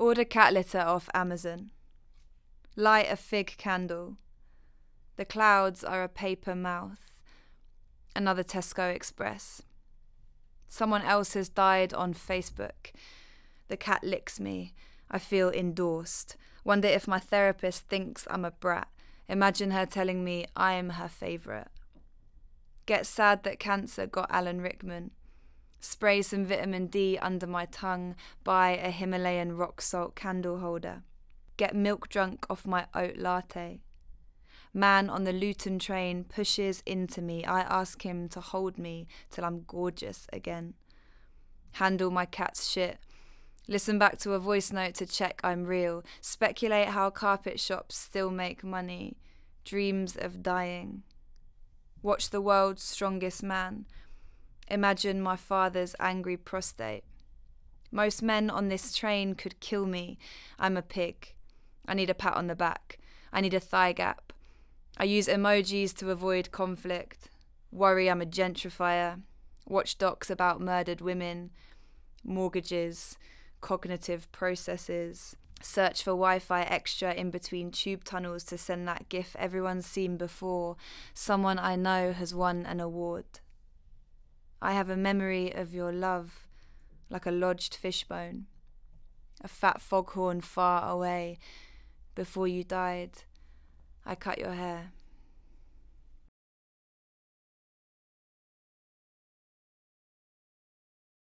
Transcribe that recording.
Order cat litter off Amazon. Light a fig candle. The clouds are a paper mouth. Another Tesco Express. Someone else has died on Facebook. The cat licks me. I feel endorsed. Wonder if my therapist thinks I'm a brat. Imagine her telling me I am her favourite. Get sad that cancer got Alan Rickman. Spray some vitamin D under my tongue, buy a Himalayan rock salt candle holder, get milk drunk off my oat latte. Man on the Luton train pushes into me. I ask him to hold me till I'm gorgeous again. Handle my cat's shit. Listen back to a voice note to check I'm real. Speculate how carpet shops still make money. Dreams of dying. Watch the world's strongest man. Imagine my father's angry prostate. Most men on this train could kill me. I'm a pig. I need a pat on the back. I need a thigh gap. I use emojis to avoid conflict. Worry I'm a gentrifier. Watch docs about murdered women, mortgages, cognitive processes. Search for Wi Fi extra in between tube tunnels to send that gif everyone's seen before. Someone I know has won an award. I have a memory of your love like a lodged fishbone, a fat foghorn far away. Before you died, I cut your hair.